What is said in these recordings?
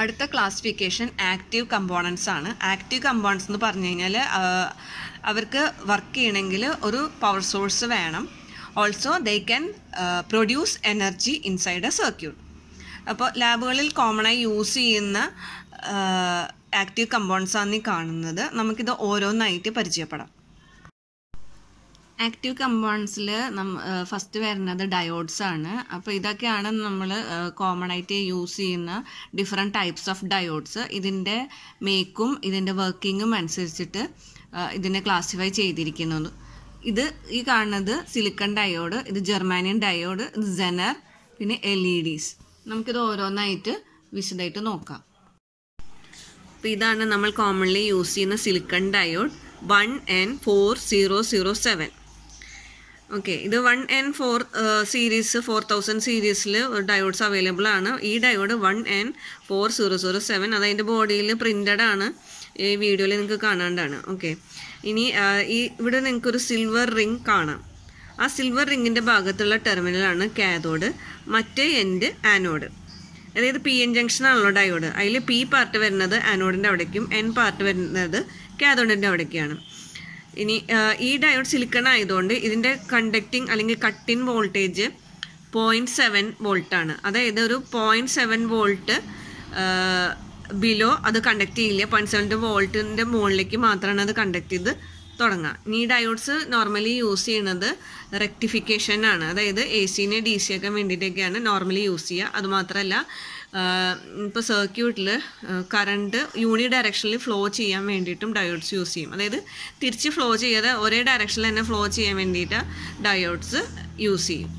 അടുത്ത classification active components ആണ് active components എന്ന് പറഞ്ഞു കഴിഞ്ഞാൽ അവർക്ക് വർക്ക് ചെയ്യണമെങ്കിൽ ഒരു പവർ സോഴ്സ് വേണം also they can produce energy inside a circuit അപ്പോൾ ലാബുകളിൽ കോമണായി യൂസ് ചെയ്യുന്ന ആക്റ്റീവ് കമ്പോണൻസ് ആണ് ഈ കാണുന്നത് നമുക്കിത് ഓരോന്നായിട്ട് പരിചയപ്പെടാം ആക്റ്റീവ് കമ്പൗണ്ട്സിൽ ഫസ്റ്റ് വരുന്നത് ഡയോഡ്സ് ആണ് അപ്പോൾ ഇതൊക്കെയാണ് നമ്മൾ കോമൺ ആയിട്ട് യൂസ് ചെയ്യുന്ന ഡിഫറെൻറ്റ് ടൈപ്സ് ഓഫ് ഡയോഡ്സ് ഇതിൻ്റെ മേക്കും ഇതിൻ്റെ വർക്കിങ്ങും അനുസരിച്ചിട്ട് ഇതിനെ ക്ലാസിഫൈ ചെയ്തിരിക്കുന്നത് ഇത് ഈ കാണുന്നത് സിലിക്കൺ ഡയോഡ് ഇത് ജർമാനിയൻ ഡയോഡ് ഇത് ജെനർ പിന്നെ എൽ ഇ ഡിസ് നമുക്കിത് ഓരോന്നായിട്ട് വിശദമായിട്ട് നോക്കാം അപ്പോൾ ഇതാണ് നമ്മൾ കോമൺലി യൂസ് ചെയ്യുന്ന silicon diode one N four zero zero seven okay ഇത് one N four series four thousand സീരീസിൽ ഡയോഡ്സ് അവൈലബിൾ ആണ് ഈ diode one N four zero zero seven അതതിൻ്റെ ബോഡിയിൽ പ്രിൻ്റഡ് ആണ് ഈ വീഡിയോയിൽ നിങ്ങൾക്ക് കാണാണ്ടാണ് ഓക്കെ ഇനി ഈ ഇവിടെ നിങ്ങൾക്കൊരു സിൽവർ റിംഗ് കാണാം ആ സിൽവർ റിങ്ങിൻ്റെ ഭാഗത്തുള്ള ടെർമിനലാണ് കാതോഡ് മറ്റേ എൻഡ് ആനോഡ് അതായത് പി എൻ ആണല്ലോ ഡയോഡ് അതിൽ പി പാർട്ട് വരുന്നത് ആനോഡിൻ്റെ അവിടേക്കും എൻ പാർട്ട് വരുന്നത് കാതോഡിൻ്റെ അവിടേക്കാണ് ഇനി ഈ ഡയോഡ് സിലിക്കൺ ആയതുകൊണ്ട് ഇതിൻ്റെ കണ്ടക്റ്റിംഗ് അല്ലെങ്കിൽ കട്ടിൻ വോൾട്ടേജ് പോയിൻറ്റ് സെവൻ വോൾട്ടാണ് അതായത് ഒരു പോയിൻറ്റ് സെവൻ വോൾട്ട് ബിലോ അത് കണ്ടക്ട് ചെയ്യില്ല പോയിൻറ്റ് സെവൻ്റെ വോൾട്ടിൻ്റെ മുകളിലേക്ക് മാത്രമാണ് അത് കണ്ടക്ട് ചെയ്ത് തുടങ്ങുക ഈ ഡയോഡ്സ് നോർമലി യൂസ് ചെയ്യുന്നത് റെക്ടിഫിക്കേഷനാണ് അതായത് എ സിനെ ഡി സി ആക്കാൻ വേണ്ടിയിട്ടൊക്കെയാണ് നോർമലി യൂസ് ചെയ്യുക അതുമാത്രമല്ല ഇപ്പോൾ സർക്യൂട്ടിൽ കറണ്ട് യൂണി ഡയറക്ഷനിൽ ഫ്ലോ ചെയ്യാൻ വേണ്ടിയിട്ടും ഡയോഡ്സ് യൂസ് ചെയ്യും അതായത് തിരിച്ച് ഫ്ലോ ചെയ്യാതെ ഒരേ ഡയറക്ഷനിൽ തന്നെ ഫ്ലോ ചെയ്യാൻ വേണ്ടിയിട്ട് ഡയോഡ്സ് യൂസ് ചെയ്യും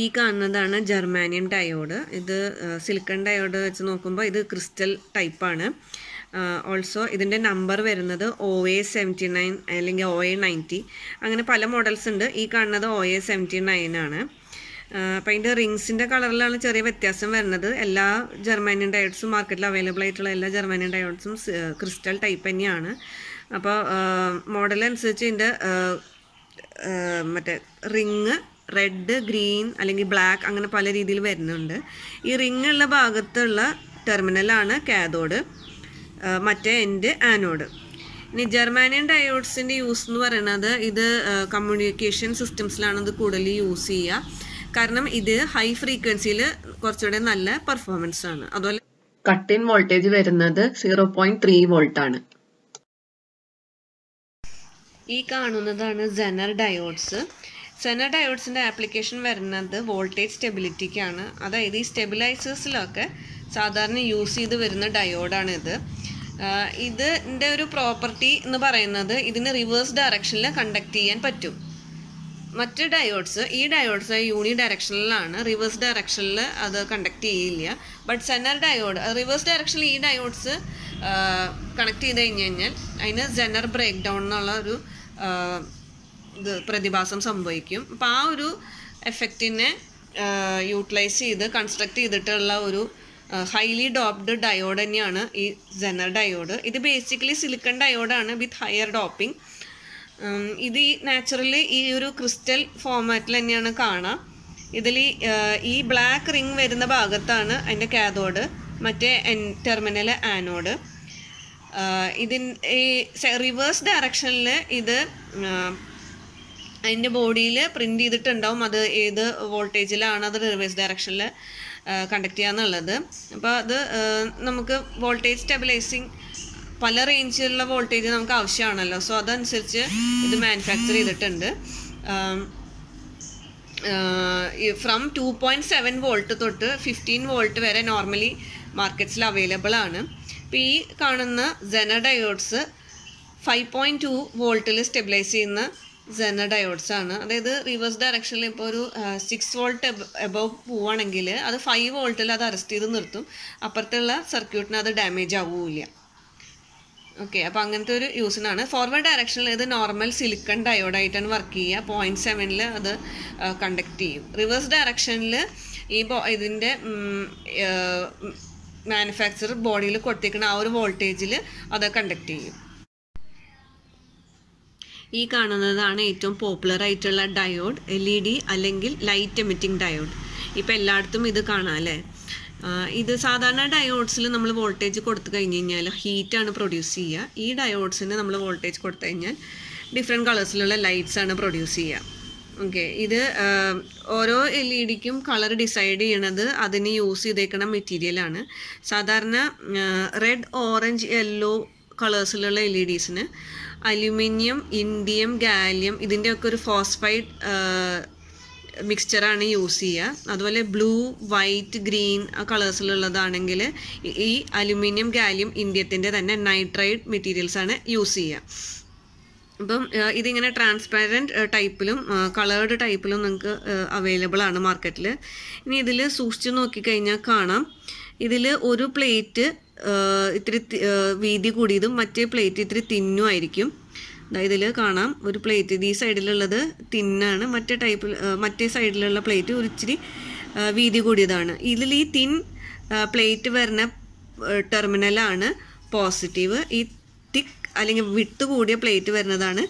ഈ കാണുന്നതാണ് ജർമാനിയം ഡയോഡ് ഇത് സിലിക്കൺ ഡയോഡ് വെച്ച് നോക്കുമ്പോൾ ഇത് ക്രിസ്റ്റൽ ടൈപ്പാണ് ഓൾസോ ഇതിൻ്റെ നമ്പർ വരുന്നത് ഒ എ സെവൻറ്റി നയൻ അല്ലെങ്കിൽ ഒ എ നയൻറ്റി അങ്ങനെ പല മോഡൽസ് ഉണ്ട് ഈ കാണുന്നത് ഒ എ സെവൻറ്റി നയൻ ആണ് അപ്പം അതിൻ്റെ റിങ്സിൻ്റെ കളറിലാണ് ചെറിയ വ്യത്യാസം വരുന്നത് എല്ലാ ജർമാനിയൻ ഡയോഡ്സും മാർക്കറ്റിൽ അവൈലബിൾ ആയിട്ടുള്ള എല്ലാ ജർമാനിയൻ ഡയോഡ്സും ക്രിസ്റ്റൽ ടൈപ്പ് തന്നെയാണ് അപ്പോൾ മോഡൽ അനുസരിച്ച് ഇതിൻ്റെ മറ്റേ റിങ് റെഡ് ഗ്രീൻ അല്ലെങ്കിൽ ബ്ലാക്ക് അങ്ങനെ പല രീതിയിൽ വരുന്നുണ്ട് ഈ റിങ് ഉള്ള ഭാഗത്തുള്ള ടെർമിനലാണ് കാതോഡ് മറ്റേ എൻഡ് ആനോഡ് ഇനി ജർമാനിയൻ ഡയോഡ്സിൻ്റെ യൂസ് എന്ന് പറയുന്നത് ഇത് കമ്മ്യൂണിക്കേഷൻ സിസ്റ്റംസിലാണ് ഇത് കൂടുതൽ യൂസ് ചെയ്യുക കാരണം ഇത് ഹൈ ഫ്രീക്വൻസിയിൽ കുറച്ചുകൂടെ നല്ല പെർഫോമൻസ് ആണ് അതുപോലെ കട്ട് ഇൻ വോൾട്ടേജ് വരുന്നത് സീറോ പോയിന്റ് ത്രീ വോൾട്ട് ആണ് ഈ കാണുന്നതാണ് ജനർ ഡയോഡ്സ് സെനർ ഡയോഡ്സിൻ്റെ ആപ്ലിക്കേഷൻ വരുന്നത് വോൾട്ടേജ് സ്റ്റെബിലിറ്റിക്കാണ് അതായത് ഈ സ്റ്റെബിലൈസേഴ്സിലൊക്കെ സാധാരണ യൂസ് ചെയ്ത് വരുന്ന ഡയോഡാണ് ഇത് ഇതിൻ്റെ ഒരു പ്രോപ്പർട്ടി എന്ന് പറയുന്നത് ഇതിന് റിവേഴ്സ് ഡയറക്ഷനിൽ കണ്ടക്ട് ചെയ്യാൻ പറ്റും മറ്റ് ഡയോഡ്സ് ഈ ഡയോഡ്സ് യൂണി ഡയറക്ഷനിലാണ് റിവേഴ്സ് ഡയറക്ഷനിൽ അത് കണ്ടക്ട് ചെയ്യില്ല ബട്ട് സെനർ ഡയോഡ് റിവേഴ്സ് ഡയറക്ഷനിൽ ഈ ഡയോഡ്സ് കണക്ട് ചെയ്ത് കഴിഞ്ഞ് കഴിഞ്ഞാൽ അതിന് ജെനർ ബ്രേക്ക് ഡൗൺ എന്നുള്ള ഒരു ഇത് പ്രതിഭാസം സംഭവിക്കും അപ്പോൾ ആ ഒരു എഫക്റ്റിനെ യൂട്ടിലൈസ് ചെയ്ത് കൺസ്ട്രക്ട് ചെയ്തിട്ടുള്ള ഒരു ഹൈലി ഡോപ്ഡ് ഡയോഡ് തന്നെയാണ് ഈ ജെനർ ഡയോഡ് ഇത് ബേസിക്കലി സിലിക്കൺ ഡയോഡാണ് വിത്ത് ഹയർ ഡോപ്പിംഗ് ഇത് ഈ നാച്ചുറലി ഈ ഒരു ക്രിസ്റ്റൽ ഫോമാറ്റിൽ തന്നെയാണ് കാണാം ഇതിൽ ഈ ബ്ലാക്ക് റിങ് വരുന്ന ഭാഗത്താണ് അതിൻ്റെ കാതോഡ് മറ്റേ എൻ ടെർമിനൽ ആനോഡ് ഇതിൻ ഈ റിവേഴ്സ് ഡയറക്ഷനിൽ ഇത് അതിൻ്റെ ബോഡിയിൽ പ്രിൻ്റ് ചെയ്തിട്ടുണ്ടാവും അത് ഏത് വോൾട്ടേജിലാണ് അത് റിവേഴ്സ് ഡയറക്ഷനിൽ കണ്ടക്ട് ചെയ്യുക എന്നുള്ളത് അപ്പോൾ അത് നമുക്ക് വോൾട്ടേജ് സ്റ്റെബിലൈസിങ് പല റേഞ്ചിലുള്ള വോൾട്ടേജ് നമുക്ക് ആവശ്യമാണല്ലോ സോ അതനുസരിച്ച് ഇത് മാനുഫാക്ചർ ചെയ്തിട്ടുണ്ട് from two point seven volt തൊട്ട് ഫിഫ്റ്റീൻ വോൾട്ട് വരെ നോർമലി മാർക്കറ്റ്സിൽ അവൈലബിൾ ആണ് ഇപ്പോൾ ഈ കാണുന്ന zener diodes five point two വോൾട്ടിൽ സ്റ്റെബിലൈസ് ചെയ്യുന്ന സെന ഡയോഡ്സ് ആണ് അതായത് റിവേഴ്സ് ഡയറക്ഷനിൽ ഇപ്പോൾ ഒരു സിക്സ് വോൾട്ട് എബവ് പോവുകയാണെങ്കിൽ അത് ഫൈവ് വോൾട്ടിൽ അത് അറസ്റ്റ് ചെയ്ത് നിർത്തും അപ്പുറത്തുള്ള സർക്യൂട്ടിന് അത് ഡാമേജ് ആവുകയില്ല ഓക്കെ അപ്പോൾ അങ്ങനത്തെ ഒരു യൂസിനാണ് ഫോർവേഡ് ഡയറക്ഷനിൽ ഇത് നോർമൽ സിലിക്കൺ ഡയോഡായിട്ടാണ് വർക്ക് ചെയ്യുക പോയിൻറ്റ് സെവനിൽ അത് കണ്ടക്ട് ചെയ്യും റിവേഴ്സ് ഡയറക്ഷനിൽ ഈ ബോ ഇതിൻ്റെ മാനുഫാക്ചർ ബോഡിയിൽ കൊടുത്തേക്കുന്ന ആ ഒരു വോൾട്ടേജിൽ അത് കണ്ടക്ട് ചെയ്യും ഈ കാണുന്നതാണ് ഏറ്റവും പോപ്പുലർ ആയിട്ടുള്ള ഡയോഡ് എൽ ഇ ഡി അല്ലെങ്കിൽ ലൈറ്റ് എമിറ്റിംഗ് ഡയോഡ് ഇപ്പം എല്ലായിടത്തും ഇത് കാണാം അല്ലേ ഇത് സാധാരണ ഡയോഡ്സിൽ നമ്മൾ വോൾട്ടേജ് കൊടുത്തു കഴിഞ്ഞ് കഴിഞ്ഞാൽ ഹീറ്റാണ് പ്രൊഡ്യൂസ് ചെയ്യുക ഈ ഡയോഡ്സിന് നമ്മൾ വോൾട്ടേജ് കൊടുത്തു കഴിഞ്ഞാൽ ഡിഫറെൻറ്റ് കളേഴ്സിലുള്ള ലൈറ്റ്സ് ആണ് പ്രൊഡ്യൂസ് ചെയ്യുക ഓക്കെ ഇത് ഓരോ എൽ ഇ ഡിക്കും കളർ ഡിസൈഡ് ചെയ്യണത് അതിന് യൂസ് ചെയ്തേക്കുന്ന മെറ്റീരിയലാണ് സാധാരണ റെഡ് ഓറഞ്ച് യെല്ലോ കളേഴ്സിലുള്ള എൽ ഇ ഡീസിന് അലുമിനിയം ഇൻഡിയം ഗാലിയം ഇതിൻ്റെയൊക്കെ ഒരു ഫോസ്ഫൈഡ് മിക്സ്ചറാണ് യൂസ് ചെയ്യുക അതുപോലെ ബ്ലൂ വൈറ്റ് ഗ്രീൻ ആ കളേഴ്സിലുള്ളതാണെങ്കിൽ ഈ അലുമിനിയം ഗാലിയം ഇന്ത്യത്തിൻ്റെ തന്നെ നൈട്രൈഡ് മെറ്റീരിയൽസാണ് യൂസ് ചെയ്യുക അപ്പം ഇതിങ്ങനെ ട്രാൻസ്പാരൻറ്റ് ടൈപ്പിലും കളേർഡ് ടൈപ്പിലും നിങ്ങൾക്ക് അവൈലബിൾ ആണ് മാർക്കറ്റിൽ ഇനി ഇതിൽ സൂക്ഷിച്ച് നോക്കിക്കഴിഞ്ഞാൽ കാണാം ഇതിൽ ഒരു പ്ലേറ്റ് ഇത്തിരി വീതി കൂടിയതും മറ്റേ പ്ലേറ്റ് ഇത്തിരി തിന്നുമായിരിക്കും ഇതിൽ കാണാം ഒരു പ്ലേറ്റ് ഈ സൈഡിലുള്ളത് തിന്നാണ് മറ്റേ ടൈപ്പിൽ മറ്റേ സൈഡിലുള്ള പ്ലേറ്റ് ഒരു ഇച്ചിരി വീതി കൂടിയതാണ് ഇതിൽ ഈ തിൻ പ്ലേറ്റ് വരുന്ന ടെർമിനലാണ് പോസിറ്റീവ് ഈ തിക്ക് അല്ലെങ്കിൽ വിട്ട് കൂടിയ പ്ലേറ്റ് വരുന്നതാണ്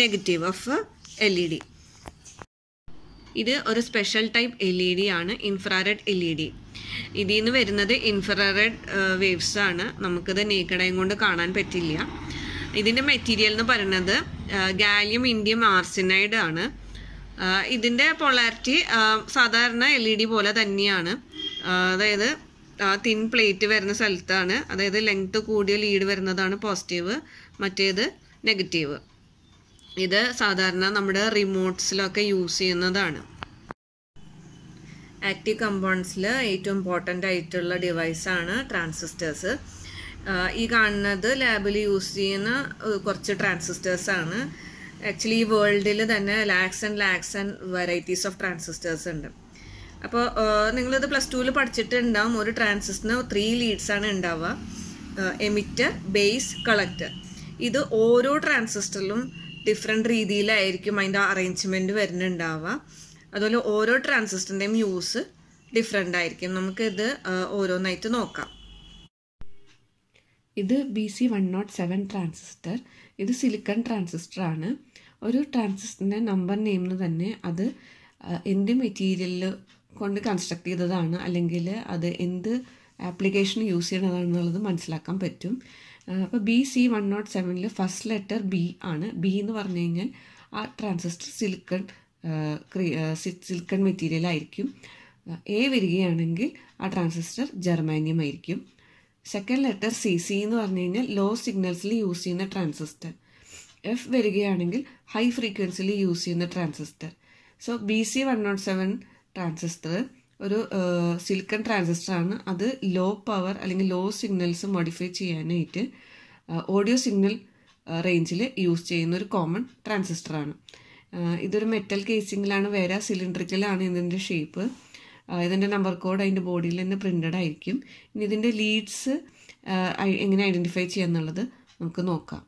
negative of L E D ഇത് ഒരു special type L E D ആണ് ഇൻഫ്രാറെഡ് എൽ ഇ ഡി ഇതിൽ നിന്ന് വരുന്നത് ഇൻഫ്രാറെഡ് വേവ്സ് ആണ് നമുക്കത് നീക്കടയും കൊണ്ട് കാണാൻ പറ്റില്ല ഇതിൻ്റെ മെറ്റീരിയൽ എന്ന് പറയുന്നത് ഗാലിയം ഇന്ത്യം ആർസിനൈഡ് ആണ് ഇതിൻ്റെ പൊളാരിറ്റി സാധാരണ എൽ ഇ ഡി പോലെ തന്നെയാണ് അതായത് തിൻ പ്ലേറ്റ് വരുന്ന സ്ഥലത്താണ് അതായത് ലെങ്ത്ത് കൂടിയ ലീഡ് വരുന്നതാണ് പോസിറ്റീവ് മറ്റേത് നെഗറ്റീവ് ഇത് സാധാരണ നമ്മുടെ റിമോട്ട്സിലൊക്കെ യൂസ് ചെയ്യുന്നതാണ് ആക്റ്റീവ് കമ്പോണൻസിൽ ഏറ്റവും ഇമ്പോർട്ടൻ്റ് ആയിട്ടുള്ള ഡിവൈസാണ് ട്രാൻസിസ്റ്റേഴ്സ് ഈ കാണുന്നത് ലാബിൽ യൂസ് ചെയ്യുന്ന കുറച്ച് ട്രാൻസിസ്റ്റേഴ്സ് ആണ് ആക്ച്വലി ഈ വേൾഡിൽ തന്നെ lakhs and lakhs and varieties of transistors ഉണ്ട് അപ്പോൾ നിങ്ങളിത് പ്ലസ് ടുവിൽ പഠിച്ചിട്ടുണ്ടാവും ഒരു ട്രാൻസിസ്റ്ററിന് ത്രീ ലീഡ്സ് ആണ് ഉണ്ടാവുക എമിറ്റർ ബേസ് കളക്ടർ ഇത് ഓരോ ട്രാൻസിസ്റ്ററിലും ഡിഫറെൻറ്റ് രീതിയിലായിരിക്കും അതിൻ്റെ അറേഞ്ച്മെൻറ്റ് വരുന്നുണ്ടാവുക അതുപോലെ ഓരോ ട്രാൻസിസ്റ്ററിൻ്റെയും യൂസ് ഡിഫറെൻ്റ് ആയിരിക്കും നമുക്കിത് ഓരോന്നായിട്ട് നോക്കാം ഇത് B C one not seven transistor ഇത് സിലിക്കൺ ട്രാൻസിസ്റ്ററാണ് ഒരു ട്രാൻസിസ്റ്ററിൻ്റെ നമ്പർ നെയിമിന് തന്നെ അത് എന്ത് മെറ്റീരിയലിൽ കൊണ്ട് കൺസ്ട്രക്ട് ചെയ്തതാണ് അല്ലെങ്കിൽ അത് എന്ത് ആപ്ലിക്കേഷൻ യൂസ് ചെയ്യണതാണെന്നുള്ളത് മനസ്സിലാക്കാൻ പറ്റും അപ്പോൾ ബി സി വൺ നോട്ട് സെവനിൽ ഫസ്റ്റ് ലെറ്റർ ബി ആണ് ബി എന്ന് പറഞ്ഞു കഴിഞ്ഞാൽ ആ ട്രാൻസിസ്റ്റർ സിലിക്കൺ സിലിക്കൺ മെറ്റീരിയൽ ആയിരിക്കും എ വരികയാണെങ്കിൽ ആ ട്രാൻസിസ്റ്റർ ജർമാനിയം ആയിരിക്കും സെക്കൻഡ് ലെറ്റർ സി സി എന്ന് പറഞ്ഞു കഴിഞ്ഞാൽ ലോ സിഗ്നൽസിൽ യൂസ് ചെയ്യുന്ന ട്രാൻസിസ്റ്റർ എഫ് വരികയാണെങ്കിൽ ഹൈ ഫ്രീക്വൻസിയിൽ യൂസ് ചെയ്യുന്ന transistor so B C one not seven transistor ഒരു സിലിക്കൺ ട്രാൻസിസ്റ്ററാണ് അത് ലോ പവർ അല്ലെങ്കിൽ ലോ സിഗ്നൽസ് മോഡിഫൈ ചെയ്യാനായിട്ട് ഓഡിയോ സിഗ്നൽ റേഞ്ചിൽ യൂസ് ചെയ്യുന്ന ഒരു കോമൺ ട്രാൻസിസ്റ്ററാണ് ഇതൊരു മെറ്റൽ കേസിങ്ങിലാണ് വേറെ സിലിണ്ടറിക്കലാണ് ഇതിൻ്റെ ഷേപ്പ് ഇതിൻ്റെ നമ്പർ കോഡ് അതിൻ്റെ ബോഡിയിൽ തന്നെ പ്രിൻ്റഡ് ആയിരിക്കും ഇനി ഇതിൻ്റെ ലീഡ്സ് എങ്ങനെ ഐഡൻറ്റിഫൈ ചെയ്യാന്നുള്ളത് നമുക്ക് നോക്കാം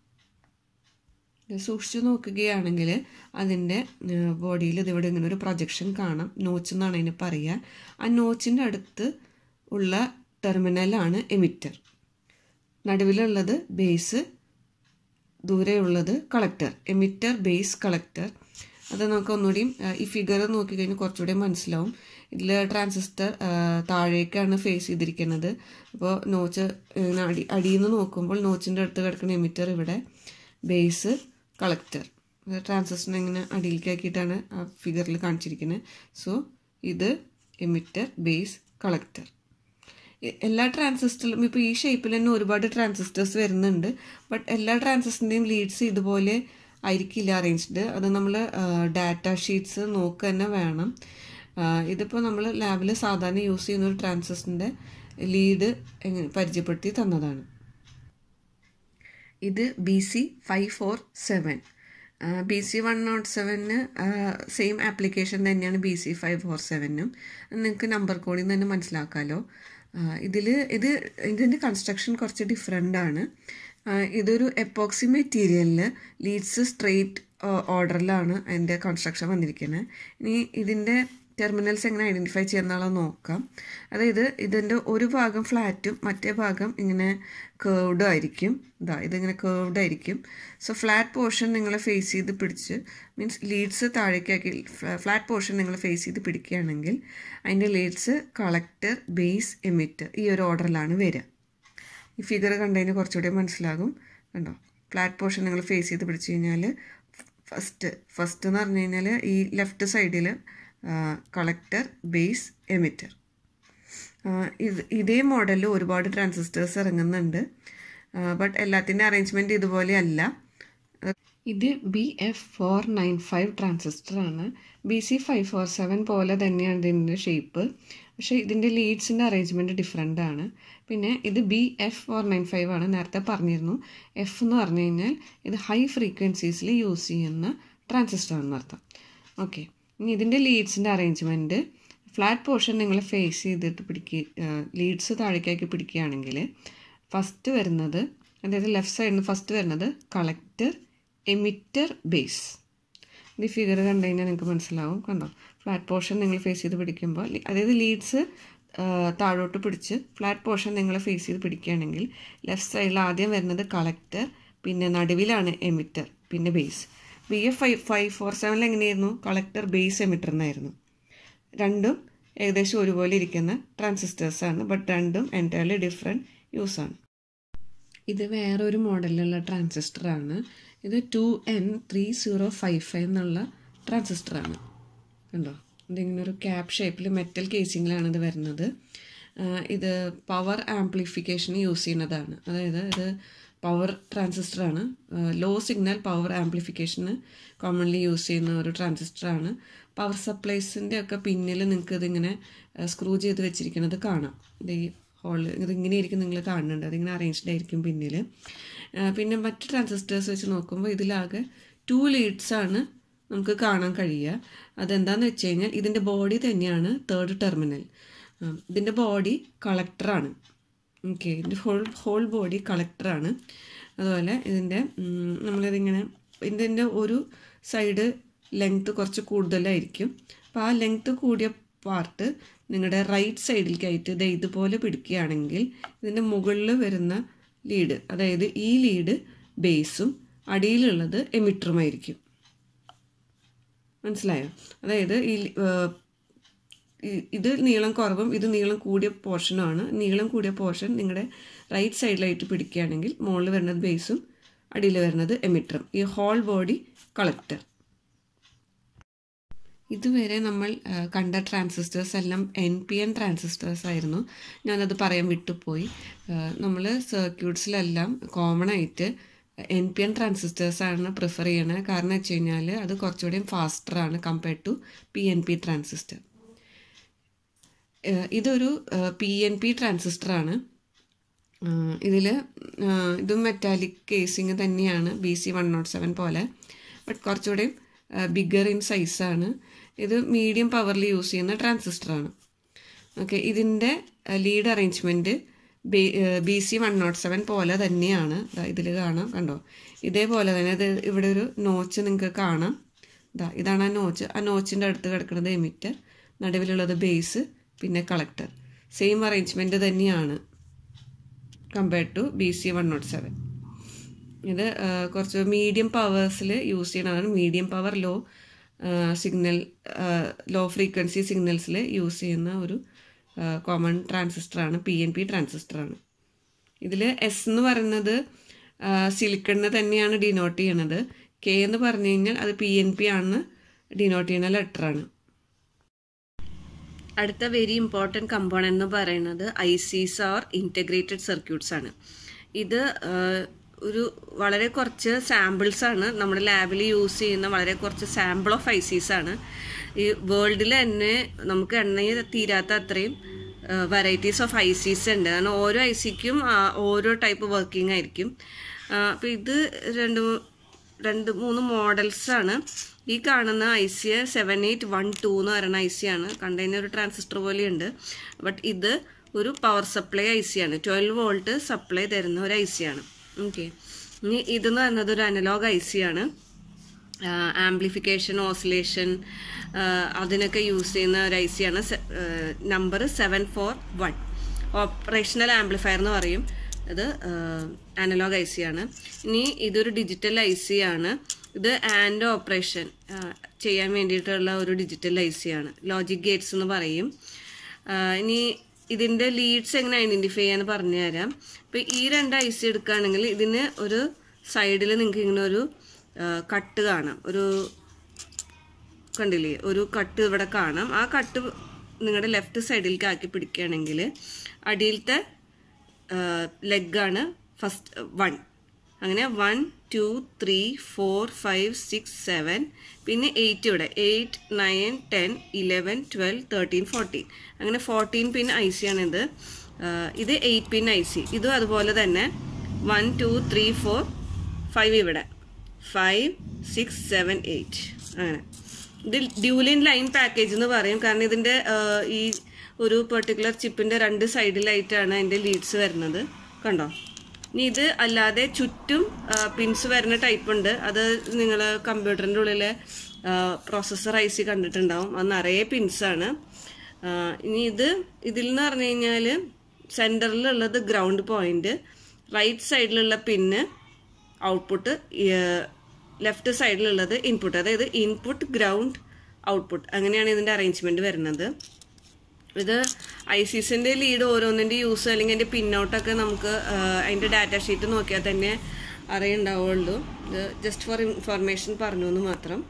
സൂക്ഷിച്ചു നോക്കുകയാണെങ്കിൽ അതിൻ്റെ ബോഡിയിൽ ഇതിവിടെ ഇങ്ങനെ ഒരു പ്രൊജക്ഷൻ കാണാം നോച്ച് എന്നാണ് അതിന് പറയുക ആ നോച്ചിൻ്റെ അടുത്ത് ഉള്ള ടെർമിനലാണ് എമിറ്റർ നടുവിലുള്ളത് ബേസ് ദൂരെയുള്ളത് കളക്ടർ എമിറ്റർ ബേസ് കളക്ടർ അത് നമുക്ക് ഒന്നുകൂടിയും ഈ ഫിഗർ നോക്കിക്കഴിഞ്ഞാൽ കുറച്ചുകൂടി മനസ്സിലാവും ഇതിൽ ട്രാൻസിസ്റ്റർ താഴേക്കാണ് ഫേസ് ചെയ്തിരിക്കുന്നത് അപ്പോൾ നോച്ച് അടി അടിയിൽ നിന്ന് നോക്കുമ്പോൾ നോച്ചിൻ്റെ അടുത്ത് കിടക്കുന്ന എമിറ്റർ ഇവിടെ ബേസ് കളക്ടർ ട്രാൻസിസ്റ്ററിനെ ഇങ്ങനെ അടിയിലേക്കാക്കിയിട്ടാണ് ആ ഫിഗറിൽ കാണിച്ചിരിക്കുന്നത് സോ ഇത് എമിറ്റർ ബേസ് കളക്ടർ എല്ലാ ട്രാൻസിസ്റ്ററിലും ഇപ്പോൾ ഈ ഷേപ്പിൽ തന്നെ ഒരുപാട് ട്രാൻസിസ്റ്റേഴ്സ് വരുന്നുണ്ട് ബട്ട് എല്ലാ ട്രാൻസിസ്റ്ററിൻ്റെയും ലീഡ്സ് ഇതുപോലെ ആയിരിക്കില്ല അറേഞ്ച്ഡ് അത് നമ്മൾ ഡാറ്റ ഷീറ്റ്സ് നോക്കുക തന്നെ വേണം ഇതിപ്പോൾ നമ്മൾ ലാബിൽ സാധാരണ യൂസ് ചെയ്യുന്ന ഒരു ട്രാൻസിസ്റ്ററിൻ്റെ ലീഡ് എങ്ങനെ പരിചയപ്പെടുത്തി തന്നതാണ് ഇത് B C five four seven B C one not സെവനിന് സെയിം ആപ്ലിക്കേഷൻ തന്നെയാണ് ബി സി ഫൈവ് ഫോർ സെവനും നിങ്ങൾക്ക് നമ്പർ കോഡിൽ നിന്ന് തന്നെ മനസ്സിലാക്കാമല്ലോ ഇതിൽ ഇത് ഇതിൻ്റെ കൺസ്ട്രക്ഷൻ കുറച്ച് ഡിഫറെൻ്റ് ആണ് ഇതൊരു എപ്പോക്സി മെറ്റീരിയലിൽ ലീഡ്സ് സ്ട്രെയിറ്റ് ഓർഡറിലാണ് അതിൻ്റെ കൺസ്ട്രക്ഷൻ വന്നിരിക്കുന്നത് ഇനി ഇതിൻ്റെ ടെർമിനൽസ് എങ്ങനെ ഐഡൻറ്റിഫൈ ചെയ്യുന്നുള്ള നോക്കാം അതായത് ഇതിൻ്റെ ഒരു ഭാഗം ഫ്ലാറ്റും മറ്റേ ഭാഗം ഇങ്ങനെ കേർവ്ഡും ആയിരിക്കും ഇതാ ഇതിങ്ങനെ കേർവ്ഡ് ആയിരിക്കും സോ ഫ്ലാറ്റ് പോർഷൻ നിങ്ങൾ ഫേസ് ചെയ്ത് പിടിച്ച് മീൻസ് ലീഡ്സ് താഴേക്കാക്കി ഫ്ലാറ്റ് പോർഷൻ നിങ്ങൾ ഫേസ് ചെയ്ത് പിടിക്കുകയാണെങ്കിൽ അതിൻ്റെ ലീഡ്സ് കളക്ടർ ബേസ് എമിറ്റർ ഈ ഒരു ഓർഡറിലാണ് വരിക ഈ ഫിഗർ കണ്ടതിന് കുറച്ചുകൂടി മനസ്സിലാകും കണ്ടോ ഫ്ലാറ്റ് പോർഷൻ നിങ്ങൾ ഫേസ് ചെയ്ത് പിടിച്ചു കഴിഞ്ഞാൽ ഫസ്റ്റ് ഫസ്റ്റ് എന്ന് പറഞ്ഞു കഴിഞ്ഞാൽ ഈ ലെഫ്റ്റ് സൈഡിൽ കളക്ടർ ബേസ് എമിറ്റർ ഇത് ഇതേ മോഡലിൽ ഒരുപാട് ട്രാൻസിസ്റ്റേഴ്സ് ഇറങ്ങുന്നുണ്ട് ബട്ട് എല്ലാത്തിൻ്റെ അറേഞ്ച്മെൻറ്റ് ഇതുപോലെയല്ല ഇത് B F four nine five ട്രാൻസിസ്റ്ററാണ് B C five four seven പോലെ തന്നെയാണ് ഇതിൻ്റെ ഷേപ്പ് പക്ഷേ ഇതിൻ്റെ ലീഡ്സിൻ്റെ അറേഞ്ച്മെൻറ്റ് ഡിഫറെൻ്റ് ആണ് പിന്നെ ഇത് B F four nine five ആണ് നേരത്തെ പറഞ്ഞിരുന്നു എഫ് എന്ന് പറഞ്ഞു കഴിഞ്ഞാൽ ഇത് ഹൈ ഫ്രീക്വൻസീസിൽ യൂസ് ചെയ്യുന്ന ട്രാൻസിസ്റ്റർ എന്നർത്ഥം ഓക്കെ ഇനി ഇതിൻ്റെ ലീഡ്സിൻ്റെ അറേഞ്ച്മെൻറ്റ് ഫ്ലാറ്റ് പോർഷൻ നിങ്ങൾ ഫേസ് ചെയ്തിട്ട് പിടിക്കുക ലീഡ്സ് താഴേക്കാക്കി പിടിക്കുകയാണെങ്കിൽ ഫസ്റ്റ് വരുന്നത് അതായത് ലെഫ്റ്റ് സൈഡിൽ നിന്ന് ഫസ്റ്റ് വരുന്നത് കളക്ടർ എമിറ്റർ ബേസ് ഈ ഫിഗർ കണ്ടു കഴിഞ്ഞാൽ നിങ്ങൾക്ക് മനസ്സിലാവും കണ്ടോ ഫ്ലാറ്റ് പോർഷൻ നിങ്ങൾ ഫേസ് ചെയ്ത് പിടിക്കുമ്പോൾ അതായത് ലീഡ്സ് താഴോട്ട് പിടിച്ച് ഫ്ലാറ്റ് പോർഷൻ നിങ്ങൾ ഫേസ് ചെയ്ത് പിടിക്കുകയാണെങ്കിൽ ലെഫ്റ്റ് സൈഡിൽ ആദ്യം വരുന്നത് കളക്ടർ പിന്നെ നടുവിലാണ് എമിറ്റർ പിന്നെ base B F five five four സെവനിൽ എങ്ങനെയായിരുന്നു കളക്ടർ ബേസ് എമിറ്റർ എന്നായിരുന്നു രണ്ടും ഏകദേശം ഒരുപോലെ ഇരിക്കുന്ന ട്രാൻസിസ്റ്റേഴ്സാണ് ബട്ട് രണ്ടും എൻറ്റയർലി ഡിഫറെൻ്റ് യൂസാണ് ഇത് വേറൊരു മോഡലിലുള്ള ട്രാൻസിസ്റ്ററാണ് ഇത് two N three zero five five എന്നുള്ള ട്രാൻസിസ്റ്ററാണ് കണ്ടോ ഇതിങ്ങനെ ഒരു ക്യാപ് ഷേപ്പിൽ മെറ്റൽ കേസിങ്ങിലാണ് ഇത് വരുന്നത് ഇത് പവർ ആംപ്ലിഫിക്കേഷന് യൂസ് ചെയ്യുന്നതാണ് അതായത് ഇത് പവർ ട്രാൻസിസ്റ്ററാണ് ലോ സിഗ്നൽ പവർ ആംപ്ലിഫിക്കേഷന് കോമൺലി യൂസ് ചെയ്യുന്ന ഒരു ട്രാൻസിസ്റ്ററാണ് പവർ സപ്ലൈസിൻ്റെ ഒക്കെ പിന്നിൽ നിങ്ങൾക്ക് ഇതിങ്ങനെ സ്ക്രൂ ചെയ്ത് വെച്ചിരിക്കുന്നത് കാണാം ഈ ഹോളിൽ ഇതിങ്ങനെ ആയിരിക്കും നിങ്ങൾ കാണുന്നുണ്ട് അതിങ്ങനെ അറേഞ്ച്ഡ് ആയിരിക്കും പിന്നിൽ പിന്നെ മറ്റ് ട്രാൻസിസ്റ്റേഴ്സ് വെച്ച് നോക്കുമ്പോൾ ഇതിലാകെ ടു ലീഡ്സാണ് നമുക്ക് കാണാൻ കഴിയുക അതെന്താണെന്ന് വെച്ച് കഴിഞ്ഞാൽ ഇതിൻ്റെ ബോഡി തന്നെയാണ് തേർഡ് ടെർമിനൽ ഇതിൻ്റെ ബോഡി കളക്ടറാണ് ഓക്കെ ഇതിൻ്റെ ഹോൾ ഹോൾ ബോഡി കളക്ടറാണ് അതുപോലെ ഇതിൻ്റെ നമ്മളിതിങ്ങനെ ഇതിൻ്റെ ഒരു സൈഡ് ലെങ്ത്ത് കുറച്ച് കൂടുതലായിരിക്കും അപ്പോൾ ആ ലെങ്ത്ത് കൂടിയ പാർട്ട് നിങ്ങളുടെ റൈറ്റ് സൈഡിലേക്കായിട്ട് ഇത് ഇതുപോലെ പിടിക്കുകയാണെങ്കിൽ ഇതിൻ്റെ മുകളിൽ വരുന്ന ലീഡ് അതായത് ഈ ലീഡ് ബേസും അടിയിലുള്ളത് എമിറ്ററുമായിരിക്കും മനസ്സിലായോ അതായത് ഈ ഇത് നീളം കുറവും ഇത് നീളം കൂടിയ പോർഷനുമാണ് നീളം കൂടിയ പോർഷൻ നിങ്ങളുടെ റൈറ്റ് സൈഡിലായിട്ട് പിടിക്കുകയാണെങ്കിൽ മുകളിൽ വരുന്നത് ബേസും അടിയിൽ വരുന്നത് എമിറ്ററും ഈ ഹോൾ ബോഡി കളക്ടർ ഇതുവരെ നമ്മൾ കണ്ട ട്രാൻസിസ്റ്റേഴ്സ് എല്ലാം എൻ പി എൻ ട്രാൻസിസ്റ്റേഴ്സ് ആയിരുന്നു ഞാനത് പറയാൻ വിട്ടുപോയി നമ്മൾ സർക്യൂട്ട്സിലെല്ലാം കോമൺ ആയിട്ട് എൻ പി എൻ ട്രാൻസിസ്റ്റേഴ്സാണ് പ്രിഫർ ചെയ്യണത് കാരണം വെച്ച് കഴിഞ്ഞാൽ അത് കുറച്ചുകൂടി ഫാസ്റ്ററാണ് compared to P N P transistor ഇതൊരു പി എൻ പി ട്രാൻസിസ്റ്ററാണ് ഇതിൽ ഇതും മെറ്റാലിക് കേസിങ് തന്നെയാണ് B C one not seven പോലെ ബട്ട് കുറച്ചുകൂടി ബിഗർ ഇൻ സൈസാണ് ഇത് മീഡിയം പവറിൽ യൂസ് ചെയ്യുന്ന ട്രാൻസിസ്റ്ററാണ് ഓക്കെ ഇതിൻ്റെ lead arrangement B B C one not seven പോലെ തന്നെയാണ് ഇതിൽ കാണാം കണ്ടോ ഇതേപോലെ തന്നെ ഇത് ഇവിടെ ഒരു നോച്ച് നിങ്ങൾക്ക് കാണാം ഇതാണ് ആ നോച്ച് ആ നോച്ചിൻ്റെ അടുത്ത് കിടക്കുന്നത് എമിറ്റർ നടുവിലുള്ളത് ബേസ് പിന്നെ കളക്ടർ സെയിം അറേഞ്ച്മെൻറ്റ് തന്നെയാണ് compared to B C one not seven ഇത് കുറച്ച് മീഡിയം പവേഴ്സിൽ യൂസ് ചെയ്യണതാണ് medium power low signal low frequency സിഗ്നൽസിൽ യൂസ് ചെയ്യുന്ന ഒരു കോമൺ ട്രാൻസിസ്റ്ററാണ് പി എൻ പി ട്രാൻസിസ്റ്ററാണ് ഇതിൽ എസ് എന്ന് പറയുന്നത് സിലിക്കണിനെ തന്നെയാണ് ഡിനോട്ട് ചെയ്യണത് കെ എന്ന് പറഞ്ഞു കഴിഞ്ഞാൽ അത് പി എൻ പി ആണെന്ന് ഡിനോട്ട് ചെയ്യുന്ന ലെറ്ററാണ് അടുത്ത വെരി ഇമ്പോർട്ടൻറ്റ് കമ്പോണൻ്റ് എന്ന് പറയുന്നത് ഐ സീസ് ഓർ ഇൻറ്റഗ്രേറ്റഡ് സർക്യൂട്ട്സ് ആണ് ഇത് ഒരു വളരെ കുറച്ച് സാമ്പിൾസ് ആണ് നമ്മുടെ ലാബിൽ യൂസ് ചെയ്യുന്ന വളരെ കുറച്ച് സാമ്പിൾ ഓഫ് ഐ സീസ് ആണ് ഈ വേൾഡിൽ തന്നെ നമുക്ക് എണ്ണയിൽ തീരാത്ത അത്രയും വെറൈറ്റീസ് ഓഫ് ഐ സീസ് ഉണ്ട് കാരണം ഓരോ ഐ സിക്കും ഓരോ ടൈപ്പ് വർക്കിംഗ് ആയിരിക്കും അപ്പോൾ ഇത് രണ്ട് രണ്ട് മൂന്ന് മോഡൽസാണ് ഈ കാണുന്ന I C seven eight one two എന്ന് പറയുന്ന ഐ സി ആണ് കണ്ടെയ്നർ ട്രാൻസിസ്റ്റർ പോലെയുണ്ട് ബട്ട് ഇത് ഒരു പവർ സപ്ലൈ ഐ സി ആണ് ട്വൽവ് വോൾട്ട് സപ്ലൈ തരുന്ന ഒരു ഐ സി ആണ് ഓക്കെ ഇനി ഇതെന്ന് പറയുന്നത് ഒരു അനലോഗ് ഐ സി ആണ് ആംപ്ലിഫിക്കേഷൻ ഓസിലേഷൻ അതിനൊക്കെ യൂസ് ചെയ്യുന്ന ഒരു ഐ സി ആണ് number seven four one operational amplifier എന്ന് പറയും അത് അനലോഗ് ഐ സി ആണ് ഇനി ഇതൊരു ഡിജിറ്റൽ ഐ സി ആണ് ഇത് ആൻഡ് ഓപ്പറേഷൻ ചെയ്യാൻ വേണ്ടിയിട്ടുള്ള ഒരു ഡിജിറ്റൽ ഐ സി ആണ് ലോജിക് ഗേറ്റ്സ് എന്ന് പറയും ഇനി ഇതിൻ്റെ ലീഡ്സ് എങ്ങനെ ഐഡൻറ്റിഫൈ ചെയ്യാന്ന് പറഞ്ഞു തരാം ഇപ്പോൾ ഈ രണ്ട് ഐ സി എടുക്കുകയാണെങ്കിൽ ഇതിന് ഒരു സൈഡിൽ നിങ്ങൾക്ക് ഇങ്ങനെ ഒരു കട്ട് കാണാം ഒരു കണ്ടില്ലേ ഒരു കട്ട് ഇവിടെ കാണാം ആ കട്ട് നിങ്ങളുടെ ലെഫ്റ്റ് സൈഡിലേക്ക് ആക്കി പിടിക്കുകയാണെങ്കിൽ അടിയിലത്തെ ലെഗാണ് ഫസ്റ്റ് വൺ അങ്ങനെ one two three four five six seven പിന്നെ എയ്റ്റ് ഇവിടെ eight nine ten eleven twelve thirteen fourteen അങ്ങനെ ഫോർട്ടീൻ പിൻ ഐ സി ആണിത് ഇത് എയ്റ്റ് പിൻ ഐ സി ഇതും അതുപോലെ തന്നെ one two three four five ഇവിടെ ഫൈവ് സിക്സ് സെവൻ എയ്റ്റ് അങ്ങനെ ഇത് ഡ്യൂലിൻ ലൈൻ പാക്കേജ് എന്ന് പറയും കാരണം ഇതിൻ്റെ ഈ ഒരു പെർട്ടിക്കുലർ ചിപ്പിൻ്റെ രണ്ട് സൈഡിലായിട്ടാണ് അതിൻ്റെ ലീഡ്സ് വരുന്നത് കണ്ടോ ഇനി ഇത് അല്ലാതെ ചുറ്റും പിൻസ് വരുന്ന ടൈപ്പ് ഉണ്ട് അത് നിങ്ങൾ കമ്പ്യൂട്ടറിൻ്റെ ഉള്ളിലെ പ്രോസസ്സർ ഐ സി കണ്ടിട്ടുണ്ടാവും അത് നിറയെ പിൻസാണ് ഇനി ഇത് ഇതിൽ നിന്ന് പറഞ്ഞു കഴിഞ്ഞാൽ സെൻറ്ററിലുള്ളത് ഗ്രൗണ്ട് പോയിന്റ് റൈറ്റ് സൈഡിലുള്ള പിന്ന് ഔട്ട്പുട്ട് ലെഫ്റ്റ് സൈഡിലുള്ളത് ഇൻപുട്ട് അതായത് ഇൻപുട്ട് ഗ്രൗണ്ട് ഔട്ട്പുട്ട് അങ്ങനെയാണ് ഇതിൻ്റെ അറേഞ്ച്മെൻറ്റ് വരുന്നത് ഇത് സിൻ്റെ ലീഡ് ഓരോന്നിൻ്റെ യൂസ് അല്ലെങ്കിൽ അതിൻ്റെ പിന്നോട്ടൊക്കെ നമുക്ക് അതിൻ്റെ ഡാറ്റ ഷീറ്റ് നോക്കിയാൽ തന്നെ അറിയുണ്ടാവുള്ളൂ ഇത് ജസ്റ്റ് ഫോർ ഇൻഫോർമേഷൻ പറഞ്ഞു എന്ന് മാത്രം